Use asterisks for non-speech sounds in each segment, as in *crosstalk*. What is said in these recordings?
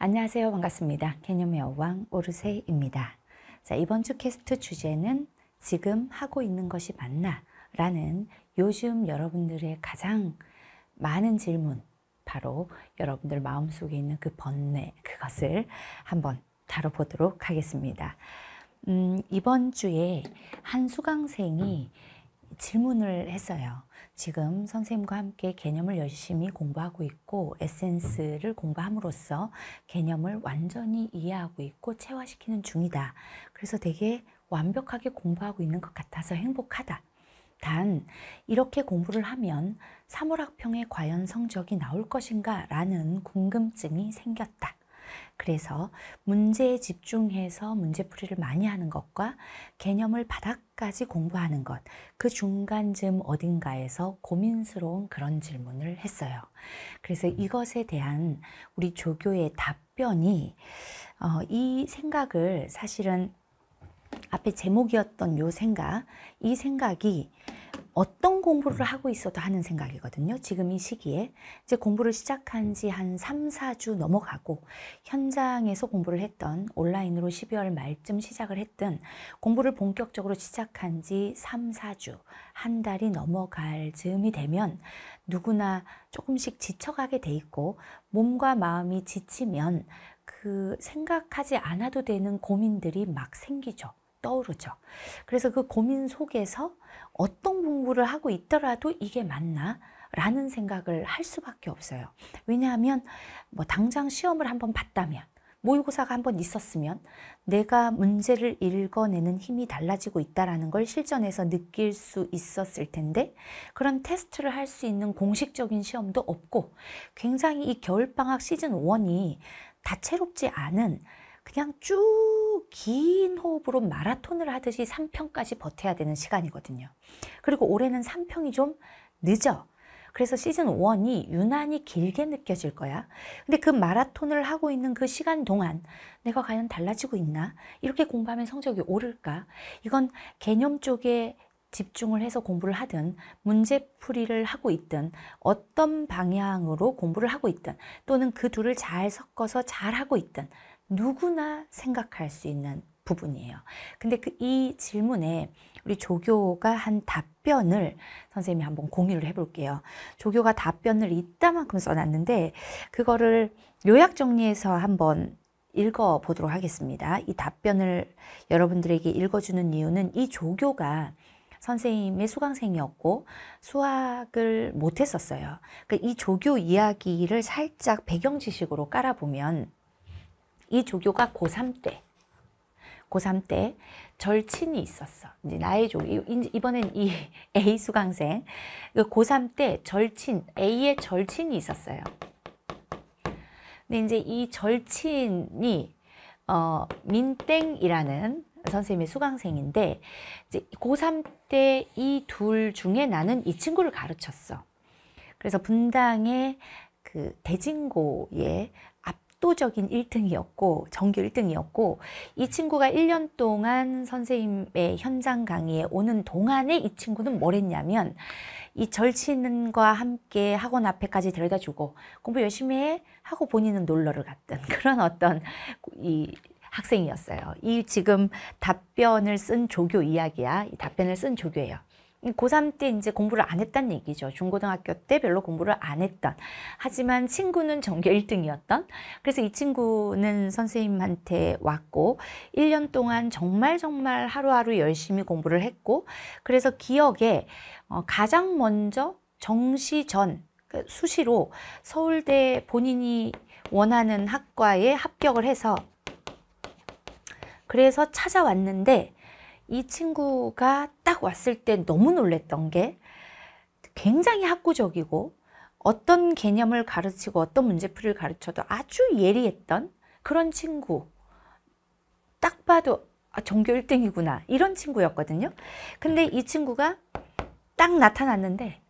안녕하세요. 반갑습니다. 개념의 여왕 오르세입니다. 자, 이번 주 캐스트 주제는 지금 하고 있는 것이 맞나? 라는 요즘 여러분들의 가장 많은 질문, 바로 여러분들 마음속에 있는 그 번뇌, 그것을 한번 다뤄보도록 하겠습니다. 음, 이번 주에 한 수강생이 질문을 했어요. 지금 선생님과 함께 개념을 열심히 공부하고 있고 에센스를 공부함으로써 개념을 완전히 이해하고 있고 체화시키는 중이다. 그래서 되게 완벽하게 공부하고 있는 것 같아서 행복하다. 단, 이렇게 공부를 하면 사물학평에 과연 성적이 나올 것인가 라는 궁금증이 생겼다. 그래서 문제에 집중해서 문제풀이를 많이 하는 것과 개념을 바닥까지 공부하는 것, 그 중간쯤 어딘가에서 고민스러운 그런 질문을 했어요. 그래서 음. 이것에 대한 우리 조교의 답변이 어, 이 생각을 사실은 앞에 제목이었던 요 생각, 이 생각이 어떤 공부를 하고 있어도 하는 생각이거든요. 지금 이 시기에. 이제 공부를 시작한 지 한 3, 4주 넘어가고 현장에서 공부를 했던 온라인으로 12월 말쯤 시작을 했던 공부를 본격적으로 시작한 지 3, 4주, 한 달이 넘어갈 즈음이 되면 누구나 조금씩 지쳐가게 돼 있고 몸과 마음이 지치면 그 생각하지 않아도 되는 고민들이 막 생기죠. 떠오르죠. 그래서 그 고민 속에서 어떤 공부를 하고 있더라도 이게 맞나? 라는 생각을 할 수밖에 없어요. 왜냐하면 뭐 당장 시험을 한번 봤다면 모의고사가 한번 있었으면 내가 문제를 읽어내는 힘이 달라지고 있다는걸 실전에서 느낄 수 있었을 텐데 그런 테스트를 할 수 있는 공식적인 시험도 없고 굉장히 이 겨울방학 시즌 1이 다채롭지 않은 그냥 쭉 긴 호흡으로 마라톤을 하듯이 3평까지 버텨야 되는 시간이거든요. 그리고 올해는 3평이 좀 늦어. 그래서 시즌 1이 유난히 길게 느껴질 거야. 근데 그 마라톤을 하고 있는 그 시간 동안 내가 과연 달라지고 있나? 이렇게 공부하면 성적이 오를까? 이건 개념 쪽에 집중을 해서 공부를 하든 문제풀이를 하고 있든 어떤 방향으로 공부를 하고 있든 또는 그 둘을 잘 섞어서 잘 하고 있든 누구나 생각할 수 있는 부분이에요. 근데 그 이 질문에 우리 조교가 한 답변을 선생님이 한번 공유를 해볼게요. 조교가 답변을 이따만큼 써놨는데 그거를 요약 정리해서 한번 읽어보도록 하겠습니다. 이 답변을 여러분들에게 읽어주는 이유는 이 조교가 선생님의 수강생이었고 수학을 못했었어요. 그러니까 이 조교 이야기를 살짝 배경 지식으로 깔아보면 이 조교가 고3 때 고3 때 절친이 있었어. 이제 나의 조교. 이번엔 이 *laughs* A 수강생. 그 고3 때 절친, A의 절친이 있었어요. 근데 이제 이 절친이 어, 민땡이라는 선생님의 수강생인데 이제 고3 때이 둘 중에 나는 이 친구를 가르쳤어. 그래서 분당의 그 대진고에 압도적인 1등이었고 전교 1등이었고 이 친구가 1년 동안 선생님의 현장 강의에 오는 동안에 이 친구는 뭘 했냐면 이 절친과 함께 학원 앞에까지 데려다주고 공부 열심히 해 하고 본인은 놀러를 갔던 *laughs* 그런 어떤 이 학생이었어요. 이 지금 답변을 쓴 조교 이야기야. 이 답변을 쓴 조교예요. 고3 때 이제 공부를 안 했단 얘기죠. 중고등학교 때 별로 공부를 안 했던. 하지만 친구는 전교 1등이었던. 그래서 이 친구는 선생님한테 왔고 1년 동안 정말 정말 하루하루 열심히 공부를 했고 그래서 기억에 어, 가장 먼저 정시 전 그 수시로 서울대 본인이 원하는 학과에 합격을 해서 그래서 찾아왔는데 이 친구가 딱 왔을 때 너무 놀랬던 게 굉장히 학구적이고 어떤 개념을 가르치고 어떤 문제풀이를 가르쳐도 아주 예리했던 그런 친구 딱 봐도 아, 전교 1등이구나 이런 친구였거든요 근데 이 친구가 딱 나타났는데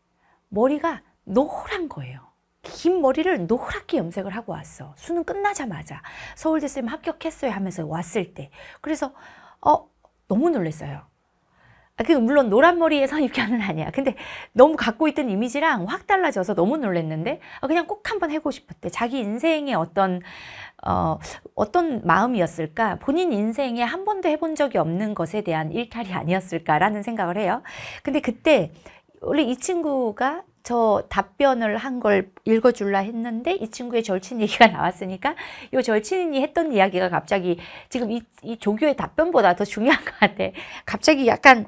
머리가 노란 거예요 긴 머리를 노랗게 염색을 하고 왔어 수능 끝나자마자 서울대 쌤 합격했어요 하면서 왔을 때 그래서 어 너무 놀랐어요. 아, 그 물론 노란 머리의 선입견은 아니야. 근데 너무 갖고 있던 이미지랑 확 달라져서 너무 놀랐는데 어, 그냥 꼭 한번 해고 싶었대. 자기 인생의 어떤 어, 어떤 마음이었을까? 본인 인생에 한 번도 해본 적이 없는 것에 대한 일탈이 아니었을까라는 생각을 해요. 근데 그때 원래 이 친구가 저 답변을 한 걸 읽어줄라 했는데 이 친구의 절친 얘기가 나왔으니까 이 절친이 했던 이야기가 갑자기 지금 이, 이 조교의 답변보다 더 중요한 것 같아. 갑자기 약간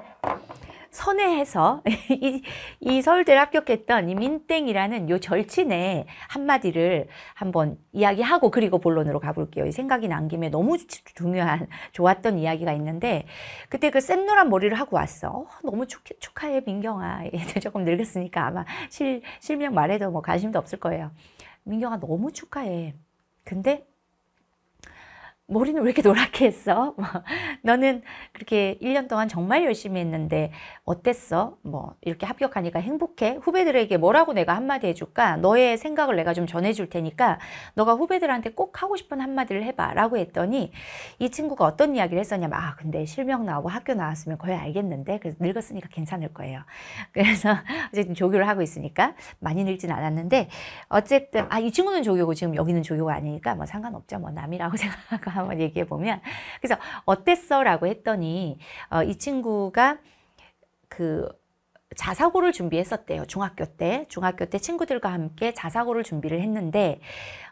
선회해서 *laughs* 이, 이 서울대를 합격했던 이 민땡이라는 요 절친의 한마디를 한번 이야기하고 그리고 본론으로 가볼게요. 이 생각이 난 김에 너무 중요한 좋았던 이야기가 있는데 그때 그 쌤노란 머리를 하고 왔어. 어, 너무 축, 축하해 민경아. 얘들 *laughs* 조금 늙었으니까 아마 실, 실명 말해도 뭐 관심도 없을 거예요. 민경아 너무 축하해. 근데 머리는 왜 이렇게 노랗게 했어? *laughs* 뭐, 너는 그렇게 1년 동안 정말 열심히 했는데 어땠어? 뭐 이렇게 합격하니까 행복해? 후배들에게 뭐라고 내가 한마디 해줄까? 너의 생각을 내가 좀 전해줄 테니까 너가 후배들한테 꼭 하고 싶은 한마디를 해봐 라고 했더니 이 친구가 어떤 이야기를 했었냐면 아 근데 실명 나오고 학교 나왔으면 거의 알겠는데 그래서 늙었으니까 괜찮을 거예요. *laughs* 그래서 어쨌든 조교를 하고 있으니까 많이 늙진 않았는데 어쨌든 아 이 친구는 조교고 지금 여기는 조교가 아니니까 뭐 상관없죠 뭐 남이라고 *laughs* 생각하고 한번 얘기해 보면 그래서 어땠어라고 했더니 어, 이 친구가 그 자사고를 준비했었대요. 중학교 때. 중학교 때 친구들과 함께 자사고를 준비를 했는데,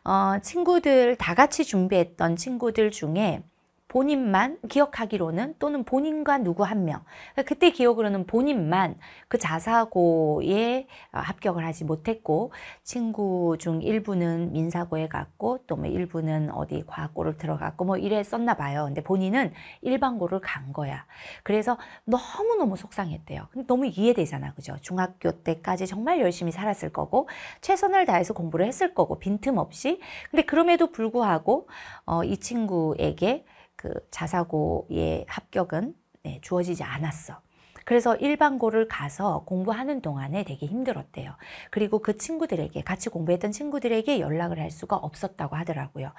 어, 친구들, 다 같이 준비했던 친구들 중에 본인만 기억하기로는 또는 본인과 누구 한 명. 그러니까 그때 기억으로는 본인만 그 자사고에 어, 합격을 하지 못했고 친구 중 일부는 민사고에 갔고 또 뭐 일부는 어디 과학고를 들어갔고 뭐 이래 썼나 봐요. 근데 본인은 일반고를 간 거야. 그래서 너무너무 속상했대요. 근데 너무 이해되잖아. 그죠? 중학교 때까지 정말 열심히 살았을 거고 최선을 다해서 공부를 했을 거고 빈틈없이 근데 그럼에도 불구하고 어, 이 친구에게 그 자사고의 합격은 네, 주어지지 않았어. 그래서 일반고를 가서 공부하는 동안에 되게 힘들었대요. 그리고 그 친구들에게 같이 공부했던 친구들에게 연락을 할 수가 없었다고 하더라고요.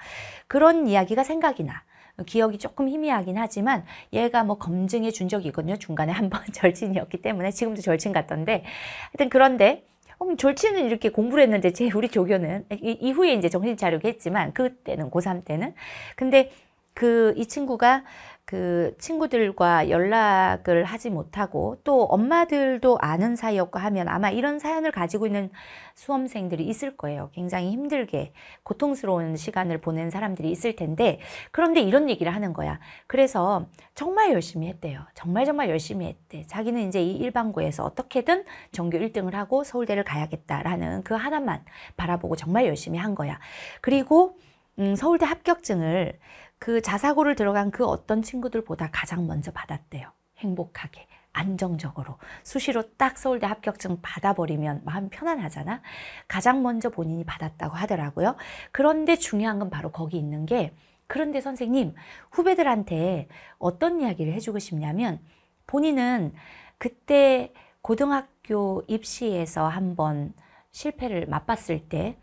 그런 이야기가 생각이 나. 기억이 조금 희미하긴 하지만 얘가 뭐 검증해 준 적이 있거든요. 중간에 한 번 *laughs* 절친이었기 때문에 지금도 절친 같던데 하여튼 그런데 그럼 음, 졸지는 이렇게 공부를 했는데 제 우리 조교는 이후에 이제 정신 차리고 했지만 그때는 고3 때는 근데 그이 친구가 그 친구들과 연락을 하지 못하고 또 엄마들도 아는 사이였고 하면 아마 이런 사연을 가지고 있는 수험생들이 있을 거예요. 굉장히 힘들게 고통스러운 시간을 보낸 사람들이 있을 텐데 그런데 이런 얘기를 하는 거야. 그래서 정말 열심히 했대요. 정말 정말 열심히 했대. 자기는 이제 이 일반고에서 어떻게든 전교 1등을 하고 서울대를 가야겠다라는 그 하나만 바라보고 정말 열심히 한 거야. 그리고 음, 서울대 합격증을 그 자사고를 들어간 그 어떤 친구들보다 가장 먼저 받았대요. 행복하게. 안정적으로 수시로 딱 서울대 합격증 받아버리면 마음 편안하잖아 가장 먼저 본인이 받았다고 하더라고요 그런데 중요한 건 바로 거기 있는 게 그런데 선생님 후배들한테 어떤 이야기를 해주고 싶냐면 본인은 그때 고등학교 입시에서 한번 실패를 맛봤을 때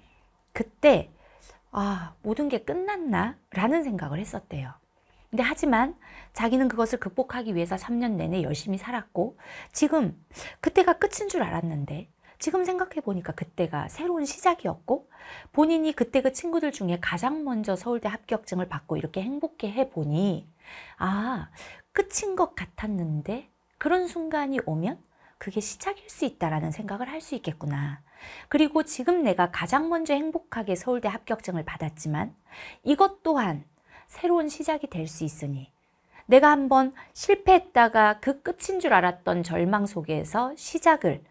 그때 아, 모든 게 끝났나? 라는 생각을 했었대요. 근데 하지만 자기는 그것을 극복하기 위해서 3년 내내 열심히 살았고 지금 그때가 끝인 줄 알았는데 지금 생각해 보니까 그때가 새로운 시작이었고 본인이 그때 그 친구들 중에 가장 먼저 서울대 합격증을 받고 이렇게 행복해 해 보니 아, 끝인 것 같았는데 그런 순간이 오면 그게 시작일 수 있다라는 생각을 할 수 있겠구나. 그리고 지금 내가 가장 먼저 행복하게 서울대 합격증을 받았지만 이것 또한 새로운 시작이 될 수 있으니 내가 한번 실패했다가 그 끝인 줄 알았던 절망 속에서 시작을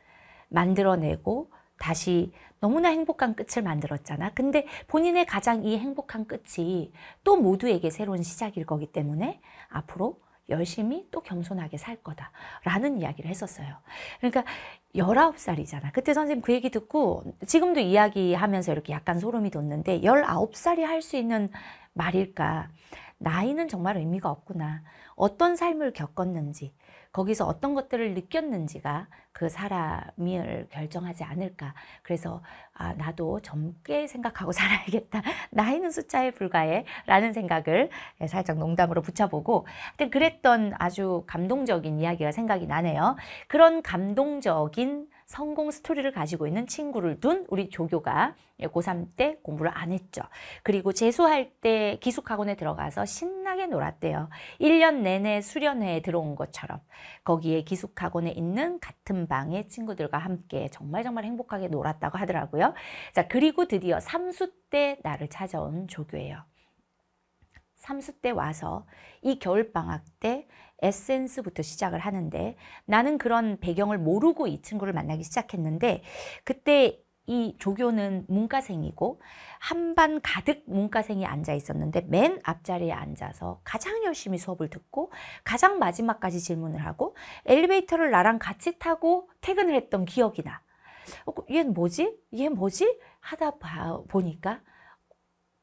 만들어내고 다시 너무나 행복한 끝을 만들었잖아. 근데 본인의 가장 이 행복한 끝이 또 모두에게 새로운 시작일 거기 때문에 앞으로 열심히 또 겸손하게 살 거다라는 이야기를 했었어요. 그러니까 19살이잖아. 그때 선생님 그 얘기 듣고 지금도 이야기하면서 이렇게 약간 소름이 돋는데 19살이 할 수 있는 말일까? 나이는 정말 의미가 없구나. 어떤 삶을 겪었는지, 거기서 어떤 것들을 느꼈는지가 그 사람을 결정하지 않을까. 그래서 아, 나도 젊게 생각하고 *laughs* 살아야겠다. 나이는 숫자에 불과해. 라는 생각을 예, 살짝 농담으로 붙여보고 하여튼 그랬던 아주 감동적인 이야기가 생각이 나네요. 그런 감동적인 성공 스토리를 가지고 있는 친구를 둔 우리 조교가 고3 때 공부를 안 했죠. 그리고 재수할 때 기숙학원에 들어가서 신나게 놀았대요. 1년 내내 수련회에 들어온 것처럼 거기에 기숙학원에 있는 같은 방의 친구들과 함께 정말 정말 행복하게 놀았다고 하더라고요. 자 그리고 드디어 삼수 때 나를 찾아온 조교예요. 삼수 때 와서 이 겨울방학 때 에센스부터 시작을 하는데 나는 그런 배경을 모르고 이 친구를 만나기 시작했는데 그때 이 조교는 문과생이고 한반 가득 문과생이 앉아 있었는데 맨 앞자리에 앉아서 가장 열심히 수업을 듣고 가장 마지막까지 질문을 하고 엘리베이터를 나랑 같이 타고 퇴근을 했던 기억이 나. 어, 그 얘는 뭐지? 얘 뭐지? 하다 봐, 보니까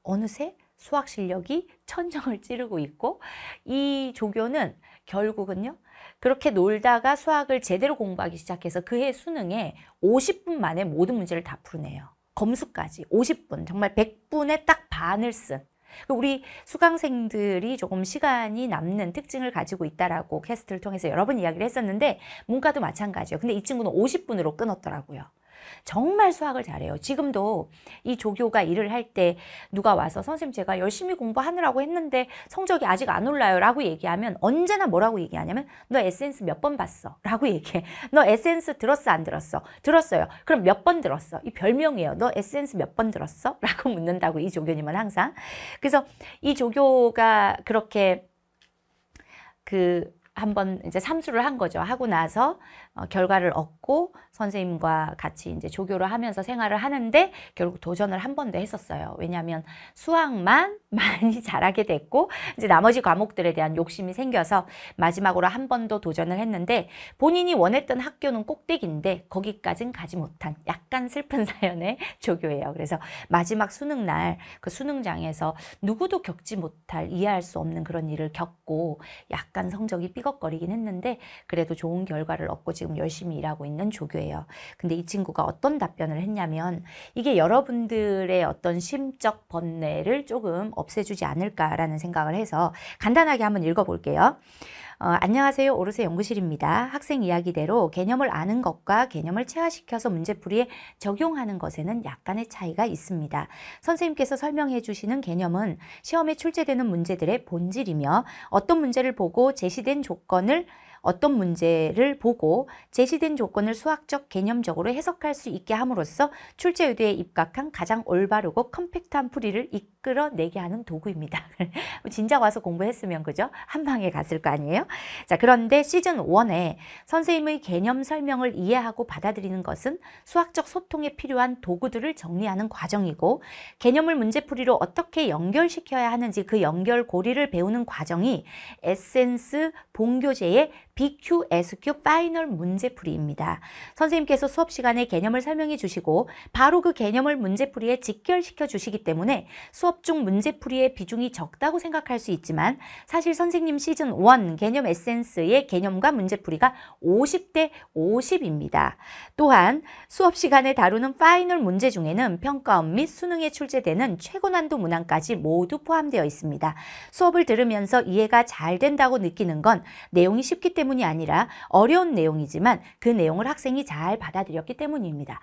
어느새 수학 실력이 천정을 찌르고 있고 이 조교는 결국은요. 그렇게 놀다가 수학을 제대로 공부하기 시작해서 그해 수능에 50분 만에 모든 문제를 다풀네요 검수까지 50분 정말 1 0 0분에딱 반을 쓴 우리 수강생들이 조금 시간이 남는 특징을 가지고 있다라고 캐스트를 통해서 여러 번 이야기를 했었는데 문과도 마찬가지예요. 근데 이 친구는 50분으로 끊었더라고요. 정말 수학을 잘해요. 지금도 이 조교가 일을 할 때 누가 와서 선생님 제가 열심히 공부하느라고 했는데 성적이 아직 안 올라요 라고 얘기하면 언제나 뭐라고 얘기하냐면 너 에센스 몇 번 봤어 *laughs* 라고 얘기해. 너 에센스 들었어 안 들었어? 들었어요. 그럼 몇 번 들었어? 이 별명이에요. 너 에센스 몇 번 들었어? *laughs* 라고 묻는다고 이 조교님은 항상. 그래서 이 조교가 그렇게 그 한번 이제 삼수를 한 거죠. 하고 나서 어, 결과를 얻고 선생님과 같이 이제 조교를 하면서 생활을 하는데 결국 도전을 한번도 했었어요. 왜냐하면 수학만 *laughs* 많이 잘하게 됐고 이제 나머지 과목들에 대한 욕심이 생겨서 마지막으로 한번도 도전을 했는데 본인이 원했던 학교는 꼭대기인데 거기까진 가지 못한 약간 슬픈 *laughs* 사연의 조교예요. 그래서 마지막 수능 날 그 수능장에서 누구도 겪지 못할 이해할 수 없는 그런 일을 겪고 약간 성적이 삐걱거리긴 했는데 그래도 좋은 결과를 얻고 지금 지금 열심히 일하고 있는 조교예요. 근데 이 친구가 어떤 답변을 했냐면 이게 여러분들의 어떤 심적 번뇌를 조금 없애주지 않을까라는 생각을 해서 간단하게 한번 읽어볼게요. 어, 안녕하세요. 오르세 연구실입니다. 학생 이야기대로 개념을 아는 것과 개념을 체화시켜서 문제풀이에 적용하는 것에는 약간의 차이가 있습니다. 선생님께서 설명해 주시는 개념은 시험에 출제되는 문제들의 본질이며 어떤 문제를 보고 제시된 조건을 어떤 문제를 보고 제시된 조건을 수학적 개념적으로 해석할 수 있게 함으로써 출제 의도에 입각한 가장 올바르고 컴팩트한 풀이를 이끌어내게 하는 도구입니다. *laughs* 진작 와서 공부했으면 그죠? 한 방에 갔을 거 아니에요? 자 그런데 시즌 1에 선생님의 개념 설명을 이해하고 받아들이는 것은 수학적 소통에 필요한 도구들을 정리하는 과정이고 개념을 문제풀이로 어떻게 연결시켜야 하는지 그 연결고리를 배우는 과정이 에센스 본교재의 BQSQ 파이널 문제풀이입니다. 선생님께서 수업 시간에 개념을 설명해 주시고 바로 그 개념을 문제풀이에 직결시켜 주시기 때문에 수업 중 문제풀이의 비중이 적다고 생각할 수 있지만 사실 선생님 시즌 1 개념 에센스의 개념과 문제풀이가 50대 50입니다. 또한 수업 시간에 다루는 파이널 문제 중에는 평가원 및 수능에 출제되는 최고난도 문항까지 모두 포함되어 있습니다. 수업을 들으면서 이해가 잘 된다고 느끼는 건 내용이 쉽기 때문에 때문이 아니라 어려운 내용이지만 그 내용을 학생이 잘 받아들였기 때문입니다.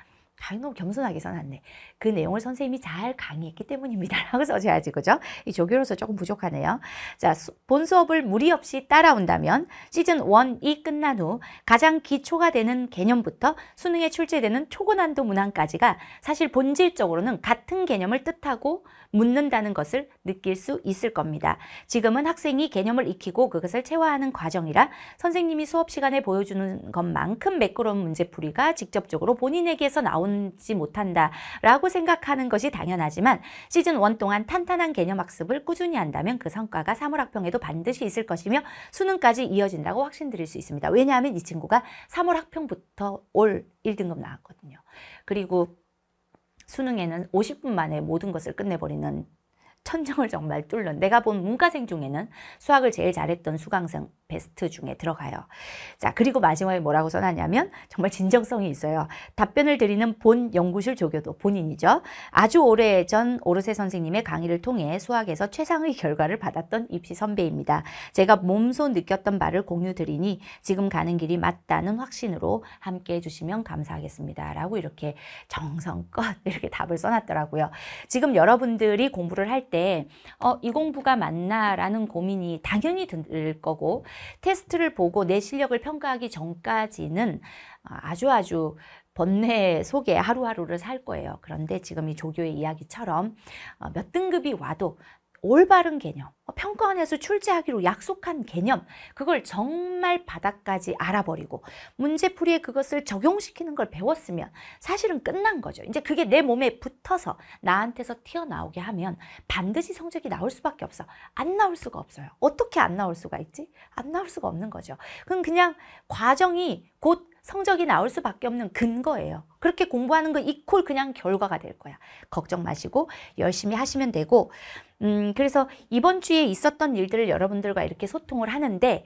아, 너무 겸손하게 써놨네. 그 내용을 선생님이 잘 강의했기 때문입니다. *laughs* 라고 써줘야지, 그죠? 이 조교로서 조금 부족하네요. 자, 본 수업을 무리 없이 따라온다면 시즌 1이 끝난 후 가장 기초가 되는 개념부터 수능에 출제되는 초고난도 문항까지가 사실 본질적으로는 같은 개념을 뜻하고 묻는다는 것을 느낄 수 있을 겁니다. 지금은 학생이 개념을 익히고 그것을 체화하는 과정이라 선생님이 수업 시간에 보여주는 것만큼 매끄러운 문제풀이가 직접적으로 본인에게서 나오는 넘지 못한다라고 생각하는 것이 당연하지만 시즌 원 동안 탄탄한 개념 학습을 꾸준히 한다면 그 성과가 사물학평에도 반드시 있을 것이며 수능까지 이어진다고 확신드릴 수 있습니다. 왜냐하면 이 친구가 사물학평부터 올 1등급 나왔거든요. 그리고 수능에는 50분 만에 모든 것을 끝내버리는 천정을 정말 뚫는 내가 본 문과생 중에는 수학을 제일 잘했던 수강생 베스트 중에 들어가요. 자, 그리고 마지막에 뭐라고 써놨냐면 정말 진정성이 있어요. 답변을 드리는 본 연구실 조교도 본인이죠. 아주 오래전 오르세 선생님의 강의를 통해 수학에서 최상의 결과를 받았던 입시 선배입니다. 제가 몸소 느꼈던 바를 공유 드리니 지금 가는 길이 맞다는 확신으로 함께 해주시면 감사하겠습니다. 라고 이렇게 정성껏 *laughs* 이렇게 답을 써놨더라고요. 지금 여러분들이 공부를 할 때, 어, 이 공부가 맞나라는 고민이 당연히 들 거고, 테스트를 보고 내 실력을 평가하기 전까지는 아주 아주 번뇌 속에 하루하루를 살 거예요. 그런데 지금 이 조교의 이야기처럼 어, 몇 등급이 와도 올바른 개념, 어, 평가원에서 출제하기로 약속한 개념, 그걸 정말 바닥까지 알아버리고 문제풀이에 그것을 적용시키는 걸 배웠으면 사실은 끝난 거죠. 이제 그게 내 몸에 붙어서 나한테서 튀어나오게 하면 반드시 성적이 나올 수밖에 없어. 안 나올 수가 없어요. 어떻게 안 나올 수가 있지? 안 나올 수가 없는 거죠. 그럼 그냥 과정이 곧 성적이 나올 수밖에 없는 근거예요. 그렇게 공부하는 거 이퀄 그냥 결과가 될 거야. 걱정 마시고 열심히 하시면 되고 음 그래서 이번 주에 있었던 일들을 여러분들과 이렇게 소통을 하는데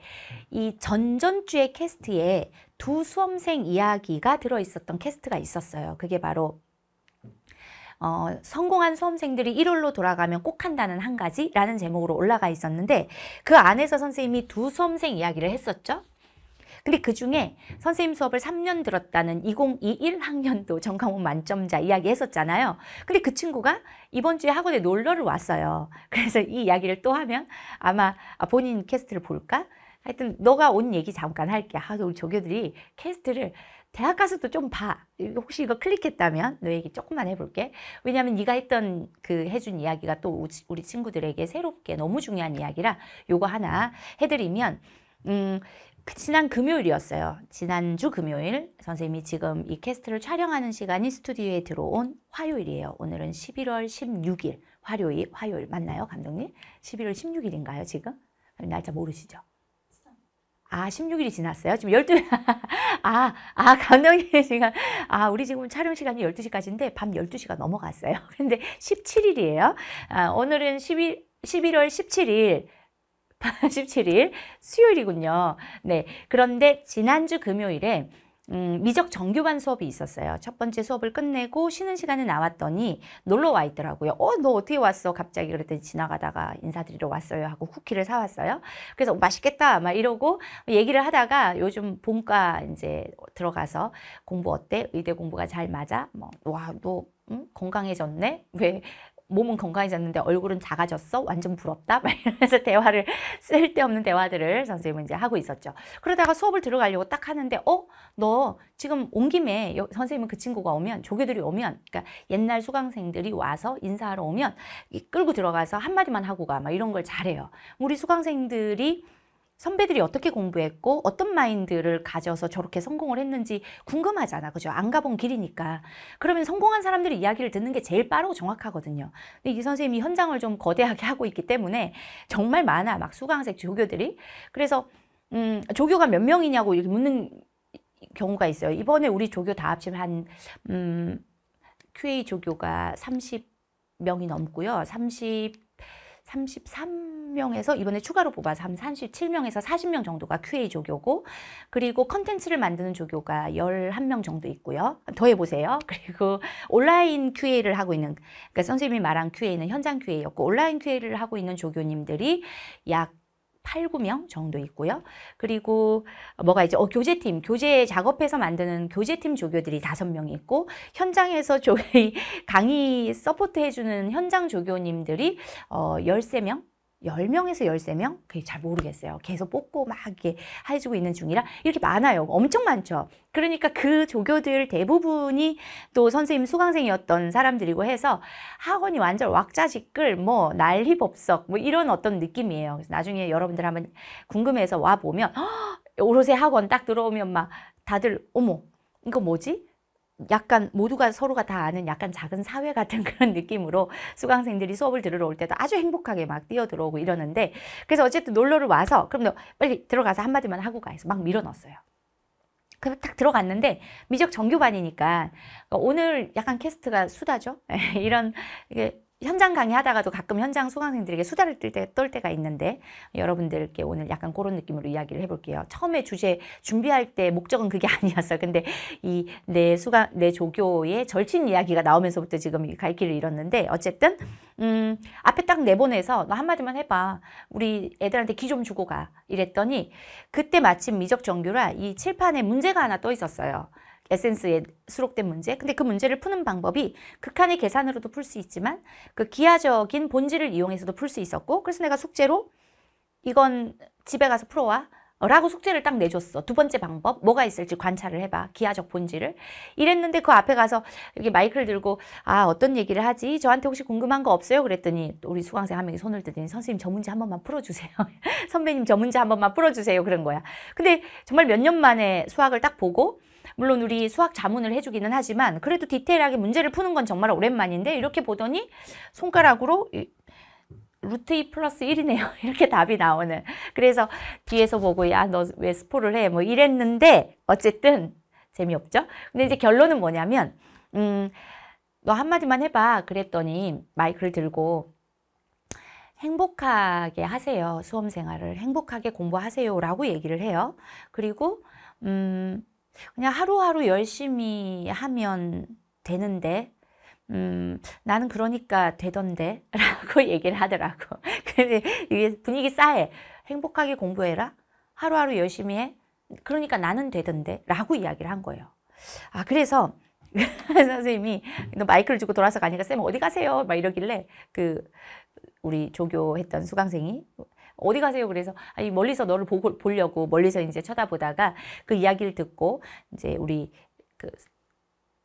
이 전전주의 캐스트에 두 수험생 이야기가 들어있었던 캐스트가 있었어요. 그게 바로 어, 성공한 수험생들이 1월로 돌아가면 꼭 한다는 한 가지라는 제목으로 올라가 있었는데 그 안에서 선생님이 두 수험생 이야기를 했었죠. 근데 그중에 선생님 수업을 3년 들었다는 2021 학년도 전과목 만점자 이야기 했었잖아요. 근데 그 친구가 이번 주에 학원에 놀러를 왔어요. 그래서 이 이야기를 또 하면 아마 아, 본인 캐스트를 볼까? 하여튼 너가 온 얘기 잠깐 할게. 아, 우리 조교들이 캐스트를 대학 가서도 좀 봐. 혹시 이거 클릭했다면 너 얘기 조금만 해볼게. 왜냐하면 네가 했던 그 해준 이야기가 또 우리 친구들에게 새롭게 너무 중요한 이야기라 요거 하나 해드리면 음, 그 지난 금요일이었어요. 지난주 금요일 선생님이 지금 이 캐스트를 촬영하는 시간이 스튜디오에 들어온 화요일이에요. 오늘은 11월 16일 화요일 화요일 맞나요 감독님? 11월 16일인가요 지금? 날짜 모르시죠? 아 16일이 지났어요? 지금 12시 *laughs* 아, 아 감독님 지금 아 우리 지금 촬영 시간이 12시까지인데 밤 12시가 넘어갔어요. *laughs* 근데 17일이에요. 아, 오늘은 11, 11월 17일 8 7일 수요일이군요. 네. 그런데 지난주 금요일에 음, 미적 정규반 수업이 있었어요. 첫 번째 수업을 끝내고 쉬는 시간에 나왔더니 놀러 와 있더라고요. 어, 너 어떻게 왔어? 갑자기 그랬더니 지나가다가 인사드리러 왔어요 하고 쿠키를 사왔어요. 그래서 맛있겠다 막 이러고 얘기를 하다가 요즘 본과 이제 들어가서 공부 어때? 의대 공부가 잘 맞아? 뭐, 와, 너 음? 건강해졌네? 왜 몸은 건강해졌는데 얼굴은 작아졌어? 완전 부럽다? *laughs* 막 이러면서 대화를 쓸데없는 대화들을 선생님은 이제 하고 있었죠. 그러다가 수업을 들어가려고 딱 하는데 어? 너 지금 온 김에 선생님은 그 친구가 오면 조교들이 오면 그러니까 옛날 수강생들이 와서 인사하러 오면 끌고 들어가서 한마디만 하고 가막 이런 걸 잘해요. 우리 수강생들이 선배들이 어떻게 공부했고 어떤 마인드를 가져서 저렇게 성공을 했는지 궁금하잖아. 그죠? 안 가본 길이니까. 그러면 성공한 사람들의 이야기를 듣는 게 제일 빠르고 정확하거든요. 근데 이 선생님이 현장을 좀 거대하게 하고 있기 때문에 정말 많아. 막 수강생 조교들이. 그래서 음, 조교가 몇 명이냐고 이렇게 묻는 경우가 있어요. 이번에 우리 조교 다 합치면 한 음, QA 조교가 30명이 넘고요. 30 33 33명에서 이번에 추가로 뽑아서 한 37명에서 40명 정도가 QA 조교고 그리고 컨텐츠를 만드는 조교가 11명 정도 있고요. 더해보세요. *laughs* 그리고 온라인 QA를 하고 있는 그러니까 선생님이 말한 QA는 현장 QA였고 온라인 QA를 하고 있는 조교님들이 약 8, 9명 정도 있고요. 그리고 뭐가 이제 어, 교재팀, 교재 작업해서 만드는 교재팀 조교들이 5명 있고 현장에서 조 *laughs* 강의 서포트 해주는 현장 조교님들이 어, 13명 10명에서 13명? 그게 잘 모르겠어요. 계속 뽑고 막이게 해주고 있는 중이라 이렇게 많아요. 엄청 많죠. 그러니까 그 조교들 대부분이 또 선생님 수강생이었던 사람들이고 해서 학원이 완전 왁자지끌 뭐 난리법석 뭐 이런 어떤 느낌이에요. 그래서 나중에 여러분들 한번 궁금해서 와보면 오로의 학원 딱 들어오면 막 다들 어머 이거 뭐지? 약간 모두가 서로가 다 아는 약간 작은 사회 같은 *laughs* 그런 느낌으로 수강생들이 수업을 들으러 올 때도 아주 행복하게 막 뛰어들어오고 이러는데 그래서 어쨌든 놀러를 와서 그럼 너 빨리 들어가서 한마디만 하고 가 해서 막 밀어넣었어요. 그래서 딱 들어갔는데 미적 정규반이니까 그러니까 오늘 약간 캐스트가 수다죠. *laughs* 이런 이게 현장 강의하다가도 가끔 현장 수강생들에게 수다를 떨, 때, 떨 때가 있는데 여러분들께 오늘 약간 그런 느낌으로 이야기를 해볼게요. 처음에 주제 준비할 때 목적은 그게 *laughs* 아니었어요. 근데 이 내 수강 내 조교의 절친 이야기가 나오면서부터 지금 갈 길을 잃었는데 어쨌든 음 앞에 딱 내보내서 너 한마디만 해봐. 우리 애들한테 기 좀 주고 가. 이랬더니 그때 마침 미적 정규라 이 칠판에 문제가 하나 떠 있었어요. 에센스에 수록된 문제. 근데 그 문제를 푸는 방법이 극한의 계산으로도 풀 수 있지만 그 기하적인 본질을 이용해서도 풀 수 있었고 그래서 내가 숙제로 이건 집에 가서 풀어와 라고 숙제를 딱 내줬어. 두 번째 방법 뭐가 있을지 관찰을 해봐. 기하적 본질을. 이랬는데 그 앞에 가서 여기 마이크를 들고 아 어떤 얘기를 하지? 저한테 혹시 궁금한 거 없어요? 그랬더니 우리 수강생 한 명이 손을 드더니 선생님 저 문제 한 번만 풀어주세요. *laughs* 선배님 저 문제 한 번만 풀어주세요. 그런 거야. 근데 정말 몇 년 만에 수학을 딱 보고 물론 우리 수학 자문을 해주기는 하지만 그래도 디테일하게 문제를 푸는 건 정말 오랜만인데 이렇게 보더니 손가락으로 루트 2 플러스 1이네요. *laughs* 이렇게 답이 나오는. 그래서 뒤에서 보고 야 너 왜 스포를 해? 뭐 이랬는데 어쨌든 재미없죠. 근데 이제 결론은 뭐냐면 음 너 한마디만 해봐 그랬더니 마이크를 들고 행복하게 하세요. 수험생활을 행복하게 공부하세요 라고 얘기를 해요. 그리고 음 그냥 하루하루 열심히 하면 되는데 음, 나는 그러니까 되던데 *laughs* 라고 얘기를 하더라고. *laughs* 근데 이게 분위기 싸해. 행복하게 공부해라. 하루하루 열심히 해. 그러니까 나는 되던데 라고 이야기를 한 거예요. 아, 그래서 *laughs* 선생님이 너 마이크를 주고 돌아서 가니까 쌤 어디 가세요? 막 이러길래 그 우리 조교했던 수강생이 어디 가세요? 그래서 아니 멀리서 너를 보 보려고 멀리서 이제 쳐다보다가 그 이야기를 듣고 이제 우리 그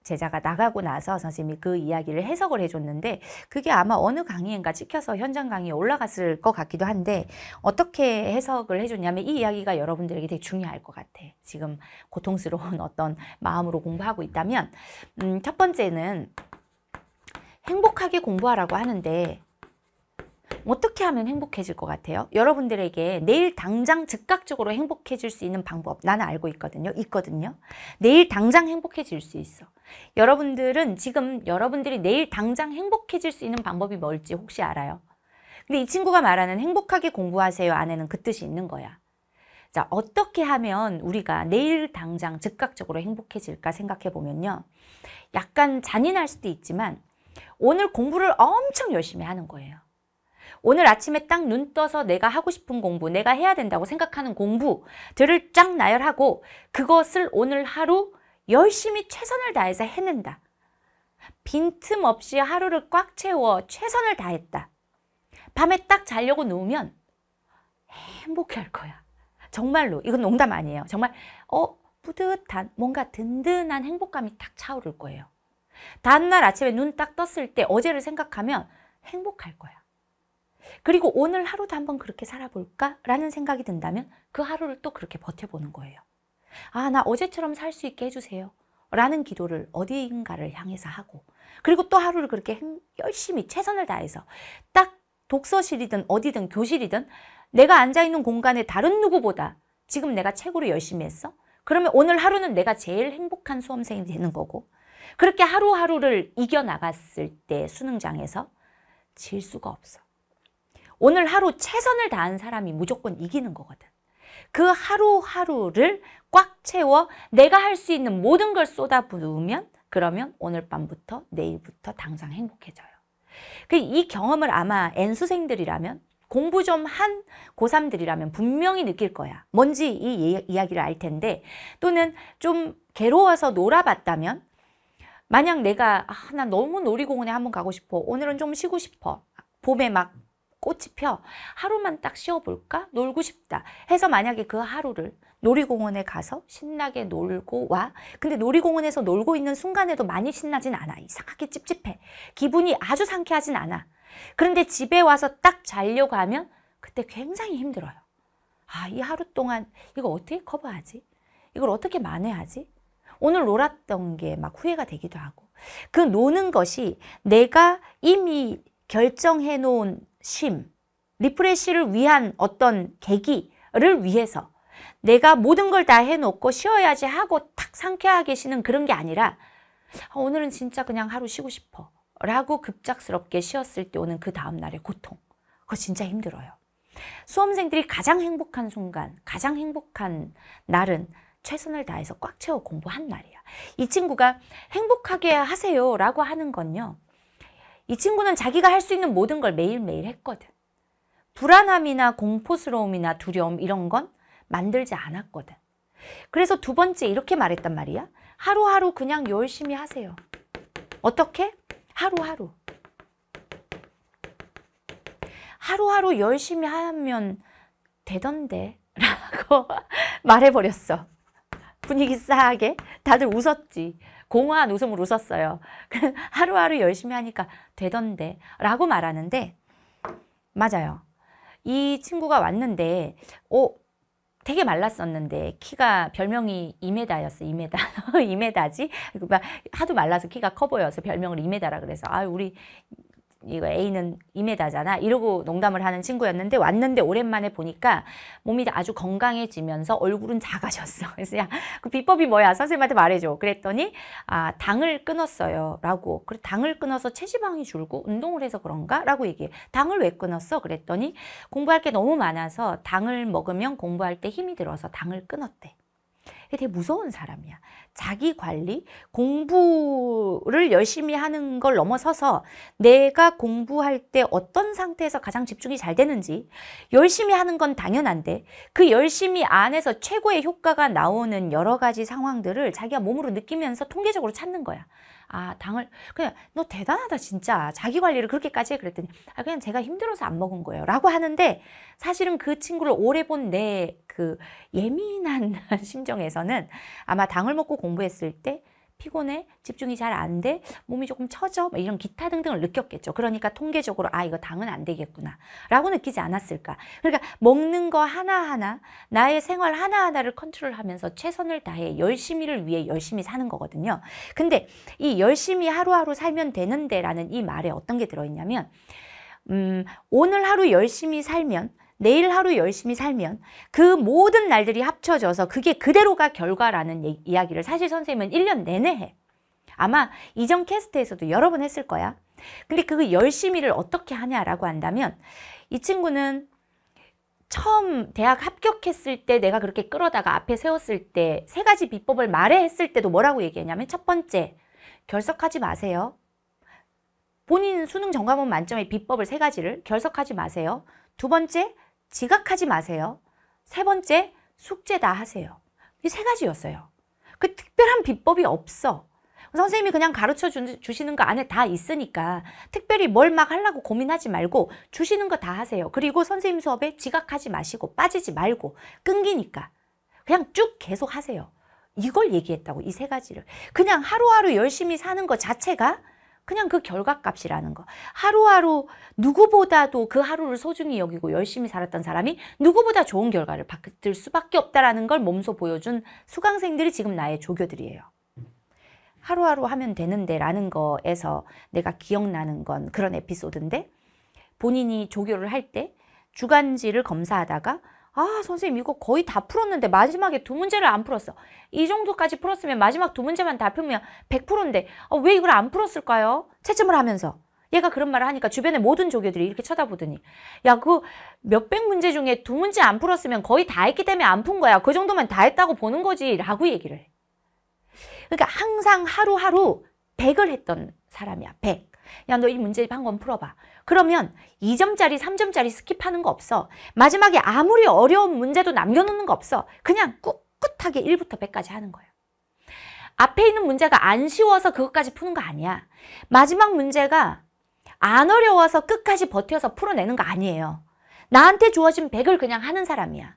제자가 나가고 나서 선생님이 그 이야기를 해석을 해줬는데 그게 아마 어느 강의인가 찍혀서 현장 강의에 올라갔을 것 같기도 한데 어떻게 해석을 해줬냐면 이 이야기가 여러분들에게 되게 중요할 것 같아. 지금 고통스러운 *laughs* 어떤 마음으로 공부하고 있다면 음, 첫 번째는 행복하게 공부하라고 하는데 어떻게 하면 행복해질 것 같아요? 여러분들에게 내일 당장 즉각적으로 행복해질 수 있는 방법 나는 알고 있거든요. 있거든요. 내일 당장 행복해질 수 있어. 여러분들은 지금 여러분들이 내일 당장 행복해질 수 있는 방법이 뭘지 혹시 알아요? 근데 이 친구가 말하는 행복하게 공부하세요 안에는 그 뜻이 있는 거야. 자, 어떻게 하면 우리가 내일 당장 즉각적으로 행복해질까 생각해 보면요. 약간 잔인할 수도 있지만 오늘 공부를 엄청 열심히 하는 거예요. 오늘 아침에 딱 눈 떠서 내가 하고 싶은 공부, 내가 해야 된다고 생각하는 공부들을 쫙 나열하고 그것을 오늘 하루 열심히 최선을 다해서 해낸다. 빈틈없이 하루를 꽉 채워 최선을 다했다. 밤에 딱 자려고 누우면 행복할 거야. 정말로 이건 농담 아니에요. 정말 어 뿌듯한 뭔가 든든한 행복감이 딱 차오를 거예요. 다음날 아침에 눈 딱 떴을 때 어제를 생각하면 행복할 거야. 그리고 오늘 하루도 한번 그렇게 살아볼까? 라는 생각이 든다면 그 하루를 또 그렇게 버텨보는 거예요. 아, 나 어제처럼 살 수 있게 해주세요. 라는 기도를 어디인가를 향해서 하고 그리고 또 하루를 그렇게 열심히 최선을 다해서 딱 독서실이든 어디든 교실이든 내가 앉아있는 공간에 다른 누구보다 지금 내가 최고로 열심히 했어? 그러면 오늘 하루는 내가 제일 행복한 수험생이 되는 거고 그렇게 하루하루를 이겨나갔을 때 수능장에서 질 수가 없어. 오늘 하루 최선을 다한 사람이 무조건 이기는 거거든. 그 하루하루를 꽉 채워 내가 할 수 있는 모든 걸 쏟아부으면 그러면 오늘 밤부터 내일부터 당장 행복해져요. 그 이 경험을 아마 N수생들이라면 공부 좀 한 고3들이라면 분명히 느낄 거야. 뭔지 이 예, 이야기를 알 텐데 또는 좀 괴로워서 놀아봤다면 만약 내가 아, 나 너무 놀이공원에 한번 가고 싶어. 오늘은 좀 쉬고 싶어. 봄에 막 꽃이 펴 하루만 딱 쉬어볼까 놀고 싶다 해서 만약에 그 하루를 놀이공원에 가서 신나게 놀고 와 근데 놀이공원에서 놀고 있는 순간에도 많이 신나진 않아 이상하게 찝찝해 기분이 아주 상쾌하진 않아 그런데 집에 와서 딱 자려고 하면 그때 굉장히 힘들어요 아 이 하루 동안 이거 어떻게 커버하지 이걸 어떻게 만회하지 오늘 놀았던 게 막 후회가 되기도 하고 그 노는 것이 내가 이미 결정해 놓은 심, 리프레쉬를 위한 어떤 계기를 위해서 내가 모든 걸 다 해놓고 쉬어야지 하고 탁 상쾌하게 쉬는 그런 게 아니라 어, 오늘은 진짜 그냥 하루 쉬고 싶어 라고 급작스럽게 쉬었을 때 오는 그 다음날의 고통 그거 진짜 힘들어요. 수험생들이 가장 행복한 순간, 가장 행복한 날은 최선을 다해서 꽉 채워 공부한 날이야. 이 친구가 행복하게 하세요 라고 하는 건요. 이 친구는 자기가 할 수 있는 모든 걸 매일매일 했거든. 불안함이나 공포스러움이나 두려움 이런 건 만들지 않았거든. 그래서 두 번째 이렇게 말했단 말이야. 하루하루 그냥 열심히 하세요. 어떻게? 하루하루. 하루하루 열심히 하면 되던데 라고 *laughs* 말해버렸어. 분위기 싸하게 다들 웃었지. 공허한 웃음을 웃었어요. *laughs* 하루하루 열심히 하니까 되던데 라고 말하는데 맞아요. 이 친구가 왔는데 어, 되게 말랐었는데 키가 별명이 이메다였어 이메다 *laughs* 이메다지 하도 말라서 키가 커 보여서 별명을 이메다라 그래서 아 우리 이거 A는 2m잖아 이러고 농담을 하는 친구였는데 왔는데 오랜만에 보니까 몸이 아주 건강해지면서 얼굴은 작아졌어 *laughs* 그래서 야그 비법이 뭐야 선생님한테 말해줘 그랬더니 아 당을 끊었어요 라고 그래 당을 끊어서 체지방이 줄고 운동을 해서 그런가 라고 얘기해 당을 왜 끊었어 그랬더니 공부할 게 너무 많아서 당을 먹으면 공부할 때 힘이 들어서 당을 끊었대 되게 무서운 사람이야. 자기 관리, 공부를 열심히 하는 걸 넘어서서 내가 공부할 때 어떤 상태에서 가장 집중이 잘 되는지 열심히 하는 건 당연한데 그 열심히 안에서 최고의 효과가 나오는 여러 가지 상황들을 자기가 몸으로 느끼면서 통계적으로 찾는 거야. 아 당을 그냥 너 대단하다 진짜 자기 관리를 그렇게까지 해 그랬더니 아 그냥 제가 힘들어서 안 먹은 거예요 라고 하는데 사실은 그 친구를 오래 본 내 그 예민한 *laughs* 심정에서는 아마 당을 먹고 공부했을 때 피곤해, 집중이 잘 안 돼, 몸이 조금 처져 이런 기타 등등을 느꼈겠죠. 그러니까 통계적으로 아 이거 당은 안 되겠구나 라고 느끼지 않았을까. 그러니까 먹는 거 하나하나 나의 생활 하나하나를 컨트롤하면서 최선을 다해 열심히를 위해 열심히 사는 거거든요. 근데 이 열심히 하루하루 살면 되는데 라는 이 말에 어떤 게 들어있냐면 음, 오늘 하루 열심히 살면 내일 하루 열심히 살면 그 모든 날들이 합쳐져서 그게 그대로가 결과라는 얘기, 이야기를 사실 선생님은 1년 내내 해. 아마 이전 캐스트에서도 여러 번 했을 거야. 근데 그 열심히를 어떻게 하냐라고 한다면 이 친구는 처음 대학 합격했을 때 내가 그렇게 끌어다가 앞에 세웠을 때 세 가지 비법을 말 했을 때도 뭐라고 얘기했냐면 첫 번째, 결석하지 마세요. 본인 수능 전과문 만점의 비법을 세 가지를 결석하지 마세요. 두 번째, 지각하지 마세요. 세 번째, 숙제 다 하세요. 이 세 가지였어요. 그 특별한 비법이 없어. 선생님이 그냥 가르쳐 주, 시는거 안에 다 있으니까 특별히 뭘 막 하려고 고민하지 말고 주시는 거 다 하세요. 그리고 선생님 수업에 지각하지 마시고 빠지지 말고 끊기니까 그냥 쭉 계속 하세요. 이걸 얘기했다고 이 세 가지를 그냥 하루하루 열심히 사는 거 자체가 그냥 그 결과값이라는 거. 하루하루 누구보다도 그 하루를 소중히 여기고 열심히 살았던 사람이 누구보다 좋은 결과를 받을 수밖에 없다라는 걸 몸소 보여준 수강생들이 지금 나의 조교들이에요. 하루하루 하면 되는데 라는 거에서 내가 기억나는 건 그런 에피소드인데 본인이 조교를 할 때 주간지를 검사하다가 아 선생님 이거 거의 다 풀었는데 마지막에 두 문제를 안 풀었어. 이 정도까지 풀었으면 마지막 두 문제만 다 풀면 100%인데 아, 어, 왜 이걸 안 풀었을까요? 채점을 하면서. 얘가 그런 말을 하니까 주변의 모든 조교들이 이렇게 쳐다보더니 야 그 몇백 문제 중에 두 문제 안 풀었으면 거의 다 했기 때문에 안 푼 거야. 그 정도면 다 했다고 보는 거지 라고 얘기를 해. 그러니까 항상 하루하루 100을 했던 사람이야. 100. 야 너 이 문제집 한번 풀어봐. 그러면 2점짜리, 3점짜리 스킵하는 거 없어. 마지막에 아무리 어려운 문제도 남겨놓는 거 없어. 그냥 꿋꿋하게 1부터 100까지 하는 거예요. 앞에 있는 문제가 안 쉬워서 그것까지 푸는 거 아니야. 마지막 문제가 안 어려워서 끝까지 버텨서 풀어내는 거 아니에요. 나한테 주어진 100을 그냥 하는 사람이야.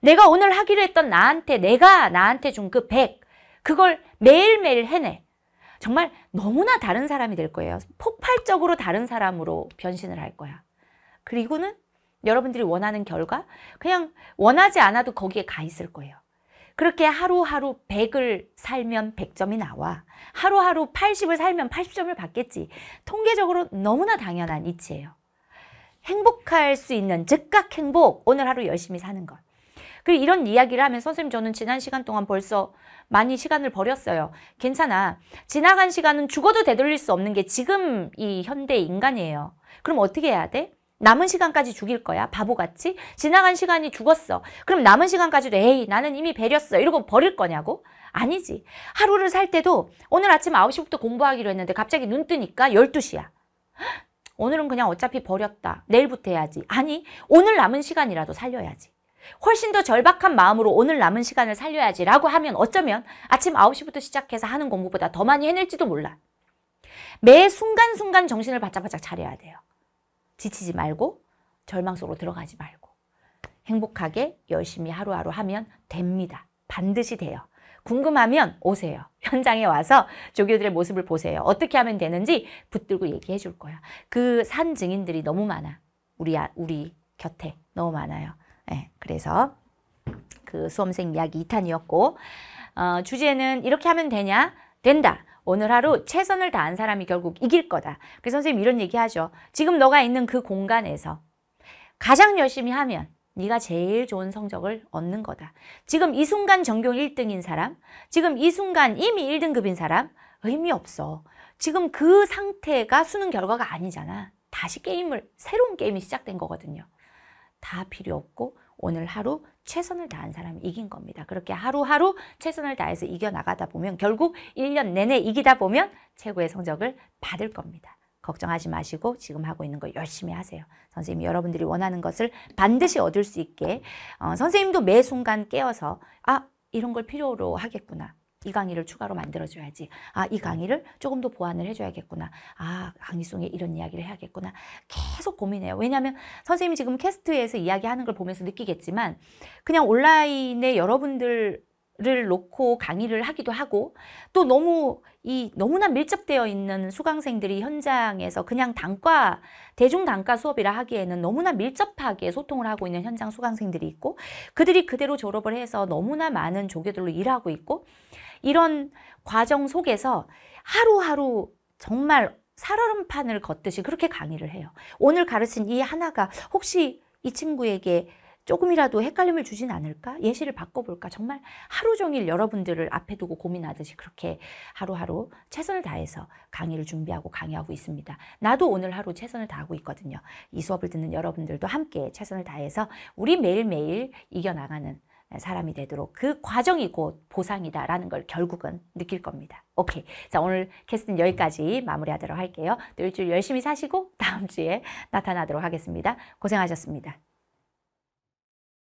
내가 오늘 하기로 했던 나한테, 내가 나한테 준 그 100, 그걸 매일매일 해내. 정말 너무나 다른 사람이 될 거예요. 폭발적으로 다른 사람으로 변신을 할 거야. 그리고는 여러분들이 원하는 결과 그냥 원하지 않아도 거기에 가 있을 거예요. 그렇게 하루하루 100을 살면 100점이 나와. 하루하루 80을 살면 80점을 받겠지. 통계적으로 너무나 당연한 이치예요. 행복할 수 있는 즉각 행복, 오늘 하루 열심히 사는 것. 그 이런 이야기를 하면 선생님 저는 지난 시간 동안 벌써 많이 시간을 버렸어요. 괜찮아. 지나간 시간은 죽어도 되돌릴 수 없는 게 지금 이 현대 인간이에요. 그럼 어떻게 해야 돼? 남은 시간까지 죽일 거야 바보같이 지나간 시간이 죽었어 그럼 남은 시간까지도 에이 나는 이미 배렸어 이러고 버릴 거냐고 아니지 하루를 살 때도 오늘 아침 9시부터 공부하기로 했는데 갑자기 눈 뜨니까 12시야 *gasps* 오늘은 그냥 어차피 버렸다 내일부터 해야지 아니 오늘 남은 시간이라도 살려야지 훨씬 더 절박한 마음으로 오늘 남은 시간을 살려야지 라고 하면 어쩌면 아침 9시부터 시작해서 하는 공부보다 더 많이 해낼지도 몰라. 매 순간순간 정신을 바짝바짝 차려야 돼요. 지치지 말고 절망 속으로 들어가지 말고 행복하게 열심히 하루하루 하면 됩니다. 반드시 돼요. 궁금하면 오세요. 현장에 와서 조교들의 모습을 보세요. 어떻게 하면 되는지 붙들고 얘기해 줄 거야. 그 산 증인들이 너무 많아. 우리, 아, 우리 곁에 너무 많아요. 네, 그래서 그 수험생 이야기 2탄이었고 어, 주제는 이렇게 하면 되냐? 된다. 오늘 하루 최선을 다한 사람이 결국 이길 거다. 그래서 선생님 이런 얘기하죠. 지금 너가 있는 그 공간에서 가장 열심히 하면 네가 제일 좋은 성적을 얻는 거다. 지금 이 순간 전교 일등인 사람, 지금 이 순간 이미 일등급인 사람 의미 없어. 지금 그 상태가 수능 결과가 아니잖아. 다시 게임을 새로운 게임이 시작된 거거든요. 다 필요 없고 오늘 하루 최선을 다한 사람이 이긴 겁니다. 그렇게 하루하루 최선을 다해서 이겨나가다 보면 결국 1년 내내 이기다 보면 최고의 성적을 받을 겁니다. 걱정하지 마시고 지금 하고 있는 거 열심히 하세요. 선생님이 여러분들이 원하는 것을 반드시 얻을 수 있게 어, 선생님도 매 순간 깨어서 아 이런 걸 필요로 하겠구나. 이 강의를 추가로 만들어줘야지. 아, 이 네. 강의를 조금 더 보완을 해줘야겠구나. 아, 강의속에 이런 이야기를 해야겠구나. 계속 고민해요. 왜냐하면 선생님이 지금 캐스트에서 이야기하는 걸 보면서 느끼겠지만 그냥 온라인에 여러분들 를 놓고 강의를 하기도 하고 또 너무 이 너무나 밀접되어 있는 수강생들이 현장에서 그냥 단과 대중 단과 수업이라 하기에는 너무나 밀접하게 소통을 하고 있는 현장 수강생들이 있고 그들이 그대로 졸업을 해서 너무나 많은 조교들로 일하고 있고 이런 과정 속에서 하루하루 정말 살얼음판을 걷듯이 그렇게 강의를 해요. 오늘 가르친 이 하나가 혹시 이 친구에게 조금이라도 헷갈림을 주진 않을까? 예시를 바꿔볼까? 정말 하루 종일 여러분들을 앞에 두고 고민하듯이 그렇게 하루하루 최선을 다해서 강의를 준비하고 강의하고 있습니다. 나도 오늘 하루 최선을 다하고 있거든요. 이 수업을 듣는 여러분들도 함께 최선을 다해서 우리 매일매일 이겨나가는 사람이 되도록 그 과정이 곧 보상이다라는 걸 결국은 느낄 겁니다. 오케이. 자, 오늘 캐스팅 여기까지 마무리하도록 할게요. 또 일주일 열심히 사시고 다음 주에 나타나도록 하겠습니다. 고생하셨습니다.